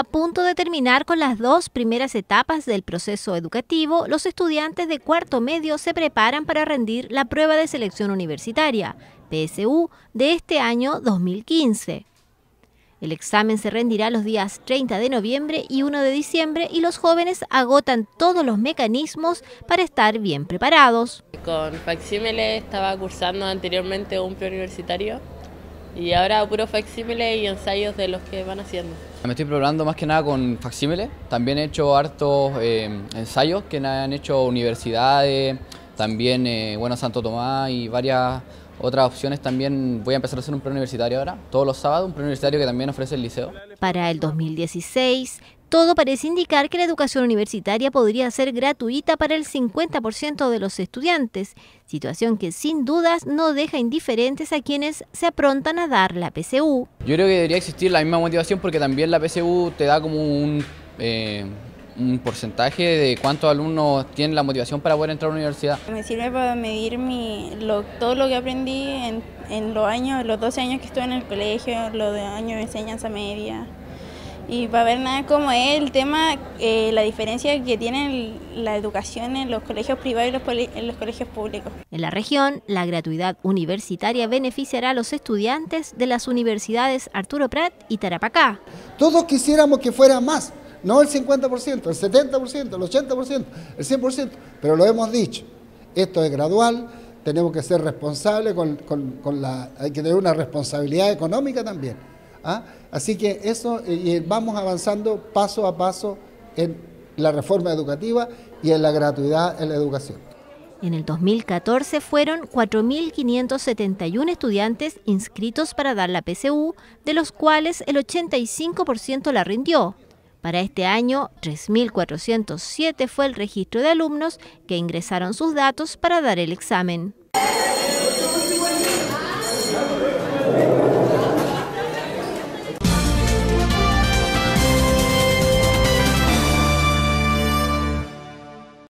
A punto de terminar con las dos primeras etapas del proceso educativo, los estudiantes de cuarto medio se preparan para rendir la prueba de selección universitaria, PSU, de este año 2015. El examen se rendirá los días 30 de noviembre y 1 de diciembre y los jóvenes agotan todos los mecanismos para estar bien preparados. Con facsímiles estaba cursando anteriormente un preuniversitario y ahora puro facsímiles y ensayos de los que van haciendo. Me estoy preparando más que nada con facsímiles. También he hecho hartos eh, ensayos que han hecho universidades, también eh, bueno, Santo Tomás y varias otras opciones también voy a empezar a hacer un preuniversitario ahora, todos los sábados, un preuniversitario que también ofrece el liceo. Para el 2016 todo parece indicar que la educación universitaria podría ser gratuita para el 50% de los estudiantes, situación que sin dudas no deja indiferentes a quienes se aprontan a dar la PCU. Yo creo que debería existir la misma motivación porque también la PCU te da como eh, un, porcentaje de cuántos alumnos tienen la motivación para poder entrar a la universidad. Me sirve para medir todo lo que aprendí en, los años, los 12 años que estuve en el colegio, los años de enseñanza media y para ver nada como es el tema, eh, la diferencia que tiene la educación en los colegios privados y en los colegios públicos. En la región, la gratuidad universitaria beneficiará a los estudiantes de las universidades Arturo Prat y Tarapacá. Todos quisiéramos que fuera más, no el 50%, el 70%, el 80%, el 100%, pero lo hemos dicho, esto es gradual, tenemos que ser responsables, con, hay que tener una responsabilidad económica también. ¿Ah? Así que eso, eh, vamos avanzando paso a paso en la reforma educativa y en la gratuidad en la educación. En el 2014 fueron 4.571 estudiantes inscritos para dar la PCU, de los cuales el 85% la rindió. Para este año, 3.407 fue el registro de alumnos que ingresaron sus datos para dar el examen.